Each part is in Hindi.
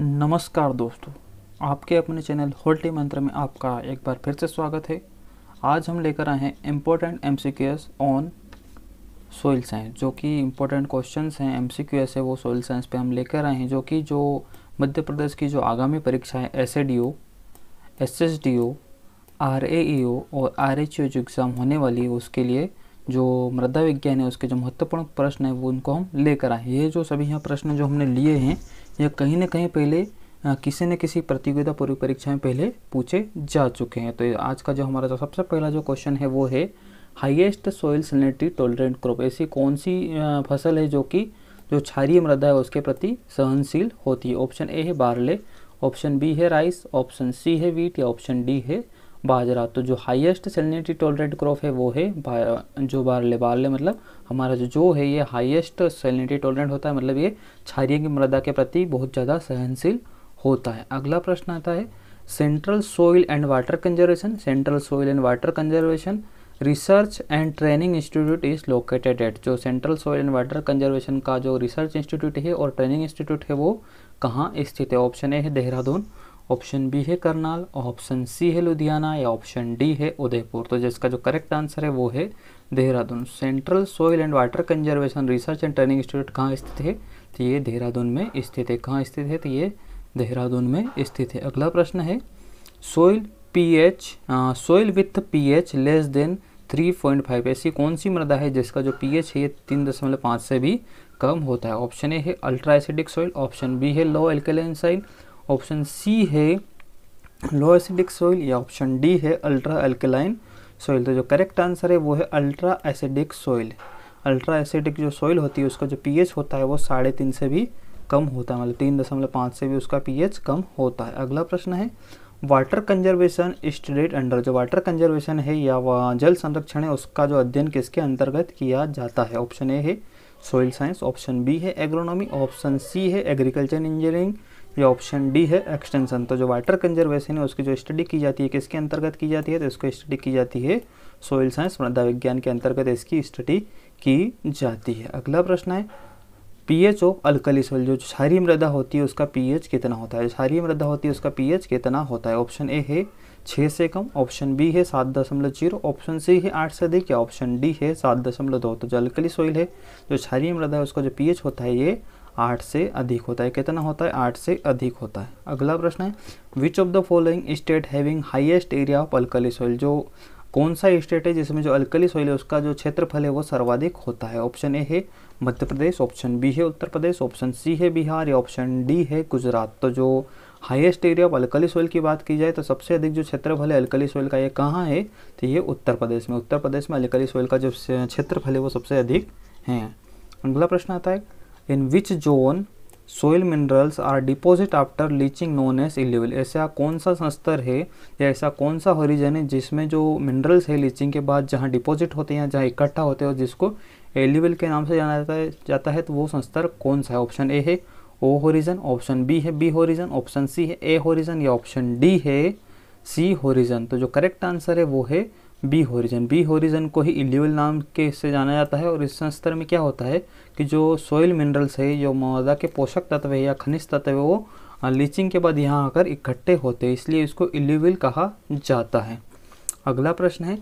नमस्कार दोस्तों आपके अपने चैनल होल्टी मंत्र में आपका एक बार फिर से स्वागत है आज हम लेकर आए हैं important M on soil science जो कि इम्पोर्टेंट क्वेश्चंस हैं एम सी है वो सोइल साइंस पे हम लेकर आए हैं जो कि जो मध्य प्रदेश की जो आगामी परीक्षा है S A D O S S D O R A E O और आर एच ओ जो एग्ज़ाम होने वाली है उसके लिए जो मृदा विज्ञान है उसके जो महत्वपूर्ण प्रश्न है वो उनको हम लेकर आए ये जो सभी यहाँ प्रश्न जो हमने लिए हैं या कहीं ना कहीं पहले किसी न किसी प्रतियोगिता पूर्व परीक्षा में पहले पूछे जा चुके हैं तो आज का जो हमारा जो सबसे पहला जो क्वेश्चन है वो है highest soil salinity tolerant crop ऐसी कौन सी फसल है जो कि जो क्षारीय मृदा है उसके प्रति सहनशील होती है ऑप्शन ए है बारले ऑप्शन बी है राइस ऑप्शन सी है वीट या ऑप्शन डी है बाजरा तो जो हाईएस्ट सेलिनिटी टॉलरेट क्रॉप है वो है जो बारले बारले मतलब हमारा जो जो है ये हाईएस्ट सेलिनिटी टॉलरेंट होता है मतलब ये क्षारीय की मृदा के प्रति बहुत ज़्यादा सहनशील होता है अगला प्रश्न आता है central soil and water conservation central soil and water conservation research and training institute is located at जो central soil and water conservation का जो रिसर्च इंस्टीट्यूट है और ट्रेनिंग इंस्टीट्यूट है वो कहाँ स्थित है ऑप्शन ए है देहरादून ऑप्शन बी है करनाल ऑप्शन सी है लुधियाना या ऑप्शन डी है उदयपुर तो जिसका जो करेक्ट आंसर है वो है Dehradun central soil and water conservation research and training institute कहाँ स्थित है तो ये देहरादून में स्थित है कहाँ स्थित है तो ये देहरादून में स्थित है अगला प्रश्न है soil pH soil with pH less than 3.5 ऐसी कौन सी मृदा है जिसका जो पीएच है ये तीन दशमलव पाँच से भी कम होता है ऑप्शन ए है ultra acidic soil option B है low alkaline soil option C है लो एसिडिक सॉइल या ऑप्शन डी है अल्ट्रा अल्कलाइन सॉइल तो जो करेक्ट आंसर है वो है ultra acidic soil ultra acidic जो सॉइल होती है उसका जो पीएच होता है वो साढ़े तीन से भी कम होता है मतलब तीन दशमलव पाँच से भी उसका पीएच कम होता है अगला प्रश्न है वाटर कंजर्वेशन स्टडेड अंडर जो वाटर कंजर्वेशन है या जल संरक्षण है उसका जो अध्ययन किसके अंतर्गत किया जाता है ऑप्शन ए है सॉइल साइंस ऑप्शन बी है एग्रोनॉमी ऑप्शन सी है एग्रीकल्चर इंजीनियरिंग ये ऑप्शन डी है एक्सटेंशन तो जो वाटर कंजर्वेशन है उसकी जो स्टडी की जाती है किसके अंतर्गत की जाती है तो इसको स्टडी की जाती है सोइल साइंस मृदा विज्ञान के अंतर्गत इसकी स्टडी की जाती है अगला प्रश्न है पीएच ऑफ अल्कली सोइल जो क्षारीय मृदा होती है उसका पीएच कितना होता है क्षारीय मृदा होती है उसका पीएच कितना होता है ऑप्शन ए है छः से कम ऑप्शन बी है सात दशमलव जीरो ऑप्शन सी है आठ से अधिक या ऑप्शन डी है सात दशमलव दो तो जो अल्कली सोइल है जो क्षारीय मृदा है उसका जो पीएच होता है ये आठ से अधिक होता है कितना होता है आठ से अधिक होता है अगला प्रश्न है which of the following state having highest area of alkali soil जो कौन सा स्टेट है जिसमें जो अल्कली सॉइल है उसका जो क्षेत्रफल है वो सर्वाधिक होता है ऑप्शन ए है मध्य प्रदेश ऑप्शन बी है उत्तर प्रदेश ऑप्शन सी है बिहार या ऑप्शन डी है गुजरात तो जो highest area of alkali soil की बात की जाए तो सबसे अधिक जो क्षेत्रफल है अल्कली सॉइल का ये कहाँ है तो ये उत्तर प्रदेश में उत्तर प्रदेश में अल्कली सॉइल का जो क्षेत्रफल है वो सबसे अधिक है अगला प्रश्न आता है in which zone soil minerals are deposit after leaching known as illuvial ऐसा कौन सा संस्तर है या ऐसा कौन सा हॉरिजन है जिसमें जो मिनरल्स है लीचिंग के बाद जहाँ डिपॉजिट होते हैं जहाँ इकट्ठा होते हैं और जिसको एलिवल के नाम से जाना जाता है जाता है तो वो संस्तर कौन सा है ऑप्शन ए है ओ होरिजन ऑप्शन बी है बी होरिजन ऑप्शन सी है ए होरिजन या ऑप्शन डी है सी होरिजन तो जो करेक्ट आंसर है वो है बी होरिजन बी होरिजन को ही इल्यूल नाम के से जाना जाता है और इस स्तर में क्या होता है कि जो सॉइल मिनरल्स है जो मौजा के पोषक तत्व है या खनिज तत्व है वो लीचिंग के बाद यहाँ आकर इकट्ठे होते हैं इसलिए इसको इल्यूविल कहा जाता है अगला प्रश्न है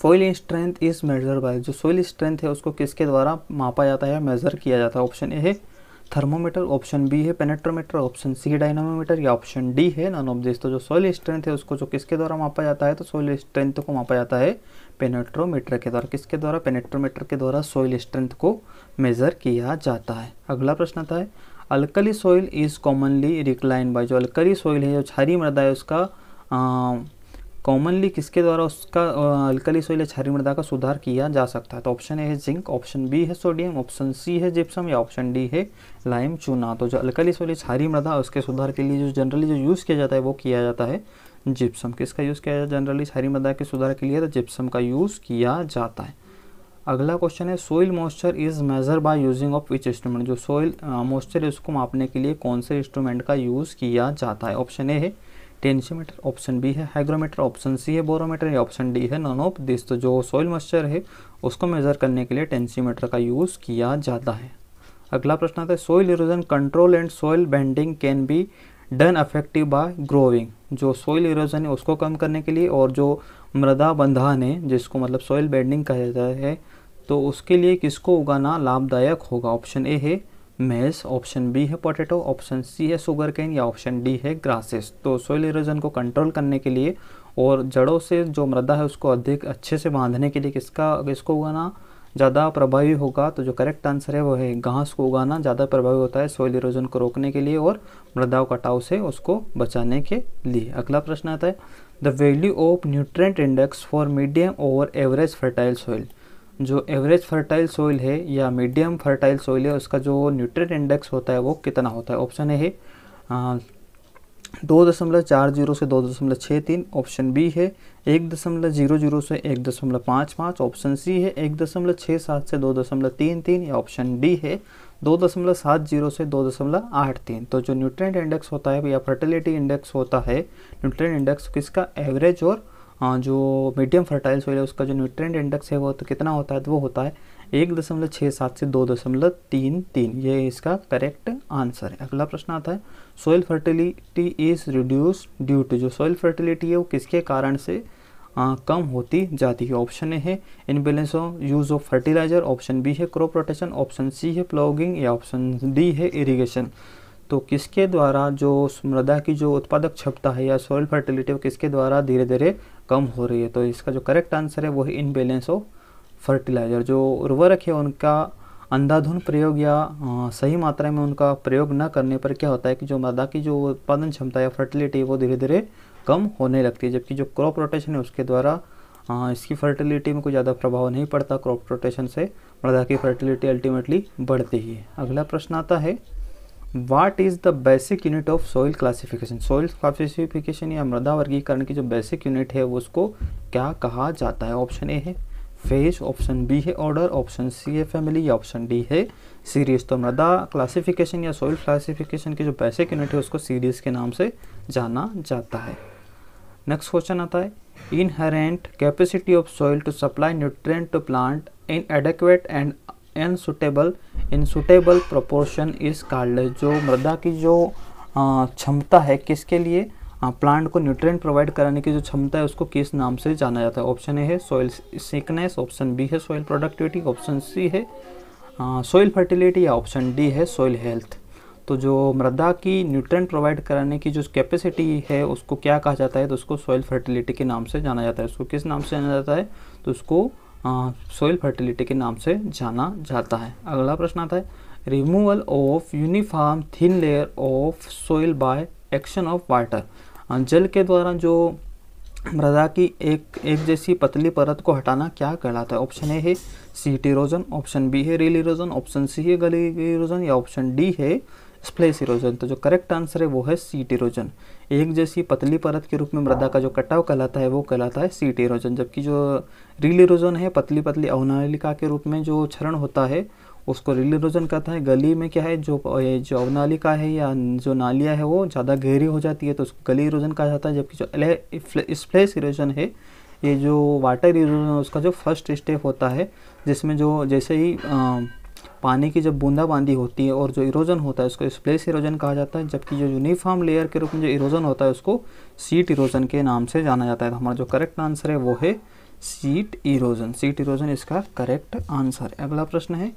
soil strength is measure by जो सॉइल स्ट्रेंथ है उसको किसके द्वारा मापा जाता है मेज़र किया जाता है ऑप्शन ए है थर्मोमीटर ऑप्शन बी है पेनेट्रोमीटर ऑप्शन सी डायनामोमीटर या ऑप्शन डी है नॉन ऑफ दिस तो जो सॉइल स्ट्रेंथ है उसको जो किसके द्वारा मापा जाता है तो सॉइल स्ट्रेंथ को मापा जाता है पेनेट्रोमीटर के द्वारा किसके द्वारा पेनेट्रोमीटर के द्वारा सॉइल स्ट्रेंथ को मेजर किया जाता है अगला प्रश्न था alkali alkali soil is commonly reclaimed by जो अल्कली सॉइल है जो छारी मृदा है उसका आ, कॉमनली किसके द्वारा उसका अल्कली सोइल या मृदा का सुधार किया जा सकता है तो ऑप्शन ए है जिंक ऑप्शन बी है सोडियम ऑप्शन सी है जिप्सम या ऑप्शन डी है लाइम चूना तो जो अल्कली सोइल क्षारी मृदा उसके सुधार के लिए जो जनरली जो यूज़ किया जाता है वो किया जाता है जिप्सम किसका यूज़ किया जाता है जनरली क्षारी मृदा के सुधार के लिए तो जिप्सम का यूज़ किया जाता है अगला क्वेश्चन है soil moisture is measure by using of which instrument जो सोइल मॉइस्चर है उसको मापने के लिए कौन से इंस्ट्रूमेंट का यूज़ किया जाता है ऑप्शन ए है टेंसीमीटर ऑप्शन बी है हाइग्रोमीटर ऑप्शन सी है बोरोमीटर या ऑप्शन डी है नॉन ऑफ दिस तो जो सॉइल मॉइस्चर है उसको मेज़र करने के लिए टेंसीमीटर का यूज़ किया जाता है अगला प्रश्न आता है soil erosion control and soil binding can be done effective by growing जो सॉइल इरोजन है उसको कम करने के लिए और जो मृदा बंधान है जिसको मतलब सॉइल बेंडिंग कहा जाता है तो उसके लिए किसको उगाना लाभदायक होगा ऑप्शन ए है मेस ऑप्शन बी है पोटैटो ऑप्शन सी है शुगर कैन या ऑप्शन डी है ग्रासेस तो सोइल इरोजन को कंट्रोल करने के लिए और जड़ों से जो मृदा है उसको अधिक अच्छे से बांधने के लिए किसका किसको उगाना ज़्यादा प्रभावी होगा तो जो करेक्ट आंसर है वो है घास को उगाना ज़्यादा प्रभावी होता है सोइल इरोजन को रोकने के लिए और मृदा कटाव से उसको बचाने के लिए अगला प्रश्न आता है the value of nutrient index for medium over average fertile soil जो एवरेज फर्टाइल सोइल है या मीडियम फर्टाइल सोइल है उसका जो न्यूट्रेट इंडेक्स होता है वो कितना होता है ऑप्शन ए है दो दशमलव चार जीरो से दो दशमलव छः तीन ऑप्शन बी है एक दशमलव जीरो जीरो से एक दशमलव पाँच पाँच ऑप्शन सी है एक दशमलव छः सात से दो दशमलव तीन तीन या ऑप्शन डी है दो दशमलव सात जीरो से दो दशमलव आठ तीन तो जो न्यूट्रेंट इंडेक्स होता है या फर्टिलिटी इंडेक्स होता है न्यूट्रेंट इंडेक्स किसका एवरेज और हाँ, जो मीडियम फर्टाइल सोइल है उसका जो न्यूट्रेंट इंडेक्स है वो तो कितना होता है तो वो होता है एक दशमलव छः सात से दो दशमलव तीन तीन ये इसका करेक्ट आंसर है अगला प्रश्न आता है soil fertility is reduce due to जो सोइल फर्टिलिटी है वो किसके कारण से आ, कम होती जाती है ऑप्शन ए है imbalance of use of fertilizer option B है क्रॉप रोटेशन ऑप्शन सी है प्लॉगिंग या ऑप्शन डी है इरीगेशन तो किसके द्वारा जो मृदा की जो उत्पादक क्षमता है या सॉइल फर्टिलिटी वो किसके द्वारा धीरे धीरे कम हो रही है तो इसका जो करेक्ट आंसर है वो है इनबैलेंस ऑफ फर्टिलाइज़र जो उर्वरक है उनका अंधाधुन प्रयोग या आ, सही मात्रा में उनका प्रयोग न करने पर क्या होता है कि जो मृदा की जो उत्पादन क्षमता या फर्टिलिटी वो धीरे धीरे कम होने लगती है जबकि जो क्रॉप रोटेशन है उसके द्वारा आ, इसकी फर्टिलिटी में कोई ज़्यादा प्रभाव नहीं पड़ता क्रॉप रोटेशन से मृदा की फर्टिलिटी अल्टीमेटली बढ़ती है अगला प्रश्न आता है what is the basic unit of soil classification soil classification या मृदा वर्गीकरण की जो बेसिक यूनिट है उसको क्या कहा जाता है ऑप्शन ए है फेज ऑप्शन बी है ऑर्डर ऑप्शन सी है फैमिली या ऑप्शन डी है सीरीज तो मृदा क्लासिफिकेशन या सॉइल क्लासिफिकेशन की जो बेसिक यूनिट है उसको सीरीज के नाम से जाना जाता है नेक्स्ट क्वेश्चन आता है inherent capacity of soil to supply nutrient to plant in adequate and unsuitable in suitable proportion is called जो मृदा की जो क्षमता है किसके लिए प्लांट को न्यूट्रिएंट प्रोवाइड कराने की जो क्षमता है उसको किस नाम से जाना जाता है ऑप्शन ए है सॉइल सिकनेस ऑप्शन बी है सॉइल प्रोडक्टिविटी ऑप्शन सी है सॉइल फर्टिलिटी या ऑप्शन डी है सॉइल हेल्थ तो जो मृदा की न्यूट्रिएंट प्रोवाइड कराने की जो कैपेसिटी है उसको क्या कहा जाता है तो उसको सॉइल फर्टिलिटी के नाम से जाना जाता है उसको किस नाम से जाना जाता है तो उसको सोइल फर्टिलिटी के नाम से जाना जाता है अगला प्रश्न आता है removal of uniform thin layer of soil by action of water जल के द्वारा जो मृदा की एक एक जैसी पतली परत को हटाना क्या कहलाता है ऑप्शन ए है सीट इरोजन ऑप्शन बी है रेल इरोजन ऑप्शन सी है गली इरोजन या ऑप्शन डी है स्प्लेस इरोजन तो जो करेक्ट आंसर है वो है सीट इरोजन एक जैसी पतली परत के रूप में मृदा का जो कटाव कहलाता है वो कहलाता है सीट इरोजन जबकि जो रील इरोजन है पतली पतली अवनालिका के रूप में जो क्षरण होता है उसको रील इरोजन कहता है गली में क्या है जो जो अवनालिका है या जो नालियाँ है वो ज़्यादा गहरी हो जाती है तो उसको गली इरोजन कहा जाता है जबकि जो स्प्लेस इरोजन है ये जो वाटर इरोजन उसका जो फर्स्ट स्टेप होता है जिसमें जो जैसे ही आ, पानी की जब बूंदाबांदी होती है और जो इरोजन होता है उसको स्प्लेस इरोजन कहा जाता है जबकि जो यूनिफॉर्म लेयर के रूप में जो इरोजन होता है उसको सीट इरोजन के नाम से जाना जाता है तो हमारा जो करेक्ट आंसर है वो है सीट इरोजन सीट इरोजन इसका करेक्ट आंसर है अगला प्रश्न है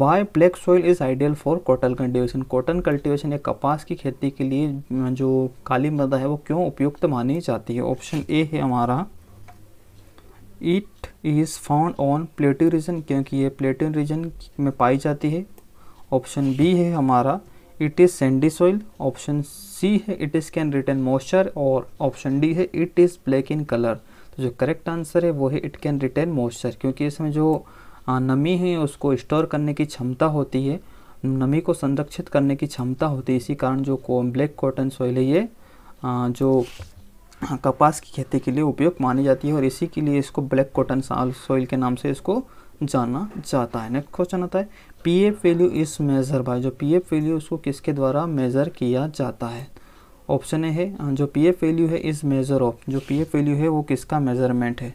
why black soil is ideal for cotton cultivation cotton cultivation या कपास की खेती के लिए जो काली मृदा है वो क्यों उपयुक्त मानी जाती है ऑप्शन ए है हमारा it is found on plateau region क्योंकि ये प्लेटिन रीजन में पाई जाती है ऑप्शन बी है हमारा it is sandy soil option C है it is can retain moisture और ऑप्शन डी है it is black in colour तो जो करेक्ट आंसर है वो है इट कैन रिटर्न मॉइस्चर क्योंकि इसमें जो नमी है उसको स्टोर करने की क्षमता होती है नमी को संरक्षित करने की क्षमता होती है इसी कारण जो ब्लैक कॉटन सॉइल है ये जो हाँ, कपास की खेती के लिए उपयोग मानी जाती है और इसी के लिए इसको ब्लैक कॉटन सॉइल के नाम से इसको जाना जाता है नेक्स्ट क्वेश्चन आता है P F value is measure by जो पी एफ वैल्यू उसको किसके द्वारा मेज़र किया जाता है ऑप्शन ए है हाँ, जो पी एफ वैल्यू है इस मेज़र ऑफ जो पी एफ वैल्यू है वो किसका मेज़रमेंट है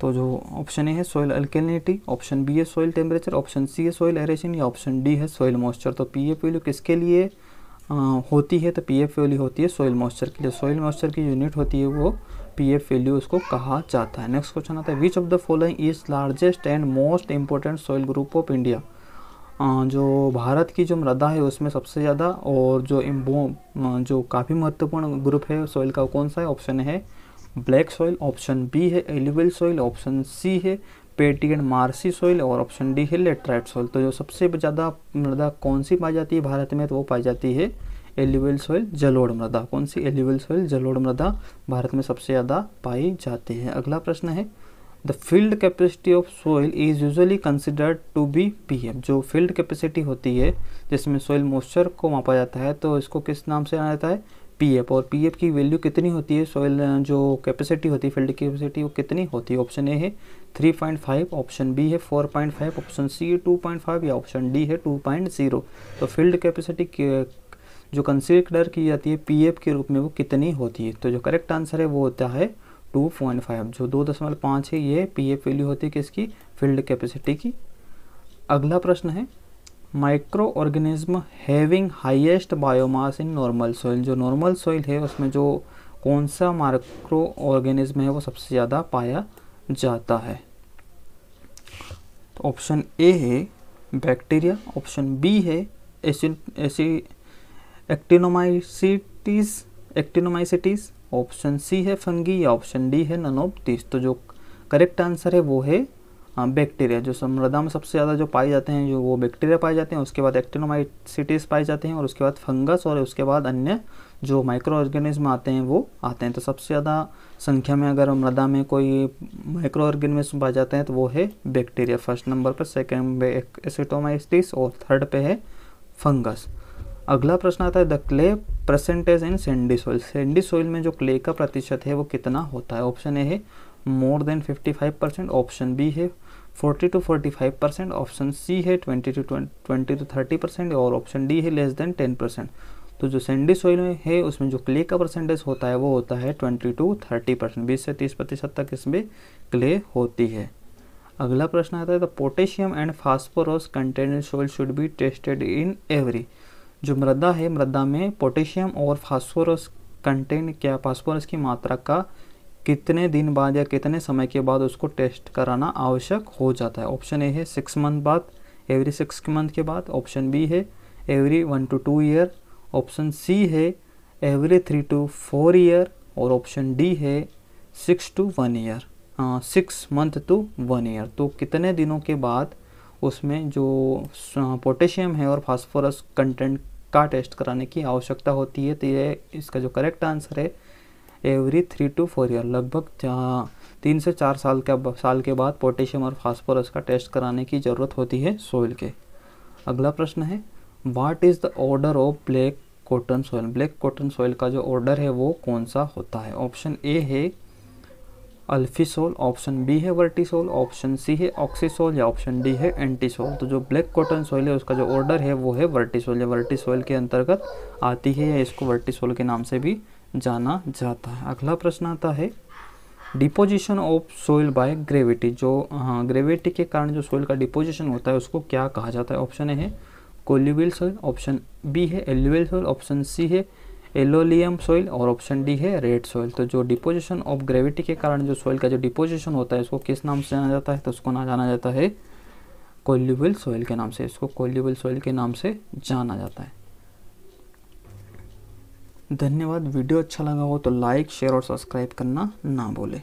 तो जो ऑप्शन ए है सॉइल अल्केलिनिटी ऑप्शन बी है सॉइल टेम्परेचर ऑप्शन सी है सॉइल एरेशन या ऑप्शन डी है सॉइल मॉइस्चर तो पी एफ वैल्यू किसके लिए होती है तो पी एफ वैल्यू होती है सोइल मॉइस्चर की जो सोइल मॉइस्चर की यूनिट होती है वो पी एफ वैल्यू उसको कहा जाता है नेक्स्ट क्वेश्चन आता है which of the following is largest and most important soil group of India जो भारत की जो मृदा है उसमें सबसे ज़्यादा और जो जो काफ़ी महत्वपूर्ण ग्रुप है सॉइल का कौन सा है ऑप्शन है ब्लैक सॉइल ऑप्शन बी है एलिवेल सॉइल ऑप्शन सी है पेटी एंड मार्सी सोइल और ऑप्शन डी है लेटराइट सोइल तो जो सबसे ज़्यादा मृदा कौन सी पाई जाती है भारत में तो वो पाई जाती है एलिवेल सोइल जलोड़ मृदा कौन सी एलिवेल सोइल जलोड़ मृदा भारत में सबसे ज़्यादा पाई जाती है अगला प्रश्न है the field capacity of soil is usually considered to be P F जो फील्ड कैपेसिटी होती है जिसमें सोइल मॉइस्चर को मापा जाता है तो इसको किस नाम से जाना जाता है पीएफ और पीएफ की वैल्यू कितनी होती है सॉइल जो कैपेसिटी होती है फील्ड की कैपेसिटी वो कितनी होती है ऑप्शन ए है 3.5 ऑप्शन बी है 4.5 ऑप्शन सी है 2.5 या ऑप्शन डी है 2.0 तो फील्ड कैपेसिटी जो कंसिडर की जाती है पीएफ के रूप में वो कितनी होती है तो जो करेक्ट आंसर है वो होता है 2.5 जो दो दशमलव पाँच है ये पी एफ वैल्यू होती है किसकी फील्ड कैपेसिटी की अगला प्रश्न है microorganism having highest biomass in normal soil जो नॉर्मल सॉइल है उसमें जो कौन सा माइक्रो ऑर्गेनिज्म है वो सबसे ज़्यादा पाया जाता है तो ऑप्शन ए है बैक्टीरिया ऑप्शन बी है acid AC actinomycetes actinomycetes option C है फंगी या ऑप्शन डी है नन तो जो करेक्ट आंसर है वो है बैक्टीरिया हाँ, जो मृदा में सबसे ज़्यादा जो पाए जाते हैं जो वो बैक्टीरिया पाए जाते हैं उसके बाद एक्टिनोमाइसिटीज़ पाए जाते हैं और उसके बाद फंगस और उसके बाद अन्य जो माइक्रो ऑर्गेनिज्म आते हैं वो आते हैं तो सबसे ज़्यादा संख्या में अगर मृदा में कोई माइक्रो ऑर्गेनिज्म पाए जाते हैं तो वो है बैक्टीरिया फर्स्ट नंबर पर सेकेंड पे एसिटोमाइसिटीस और थर्ड पे है फंगस अगला प्रश्न आता है the clay percentage in sandy soil sandy soil में जो क्ले का प्रतिशत है वो कितना होता है ऑप्शन ए है more than 55 percent option B है forty to forty five percent option C है twenty to twenty to thirty percent और ऑप्शन डी है लेस देन टेन परसेंट तो जो सेंडी सॉइल है उसमें जो क्ले का परसेंटेज होता है वो होता है ट्वेंटी टू थर्टी परसेंट बीस से तीस प्रतिशत तक इसमें क्ले होती है अगला प्रश्न आता है the potassium and phosphorus container soil should be tested in every जो मृदा है मृदा में पोटेशियम और फास्फोरस कंटेन क्या फास्फोरस की मात्रा का कितने दिन बाद या कितने समय के बाद उसको टेस्ट कराना आवश्यक हो जाता है ऑप्शन ए है सिक्स मंथ बाद एवरी सिक्स मंथ के बाद ऑप्शन बी है every one to two year option C है every three to four year और ऑप्शन डी है six to one year six month to one year तो कितने दिनों के बाद उसमें जो पोटेशियम है और फास्फोरस कंटेंट का टेस्ट कराने की आवश्यकता होती है तो ये इसका जो करेक्ट आंसर है every three to four year लगभग तीन से चार साल के साल के बाद पोटेशियम और फास्फोरस का टेस्ट कराने की ज़रूरत होती है सोइल के अगला प्रश्न है what is the order of black cotton soil black cotton soil का जो ऑर्डर है वो कौन सा होता है ऑप्शन ए है अल्फीसोल ऑप्शन बी है वर्टिसोल ऑप्शन सी है ऑक्सीसोल या ऑप्शन डी है एंटीसोल तो जो ब्लैक कॉटन सॉइल है उसका जो ऑर्डर है वो है वर्टिसोल या वर्टिसोल के अंतर्गत आती है या इसको वर्टिसोल के नाम से भी जाना जाता है अगला प्रश्न आता है deposition of soil by gravity जो हाँ ग्रेविटी के कारण जो सोइल का डिपोजिशन होता है उसको क्या कहा जाता है ऑप्शन ए है कोल्यूबिल सोइल ऑप्शन बी है एल्यूबिल सोइल ऑप्शन सी है एलोलियम सोइल और ऑप्शन डी है रेड सोइल तो जो डिपोजिशन ऑफ ग्रेविटी के कारण जो सोइल का जो डिपोजिशन होता है इसको किस नाम से जाना जाता है तो उसको ना जाना जाता है कोल्यूबिल सोइल के नाम से इसको कोल्यूबिल सोइल के नाम से जाना जाता है धन्यवाद वीडियो अच्छा लगा हो तो लाइक शेयर और सब्सक्राइब करना ना भूलें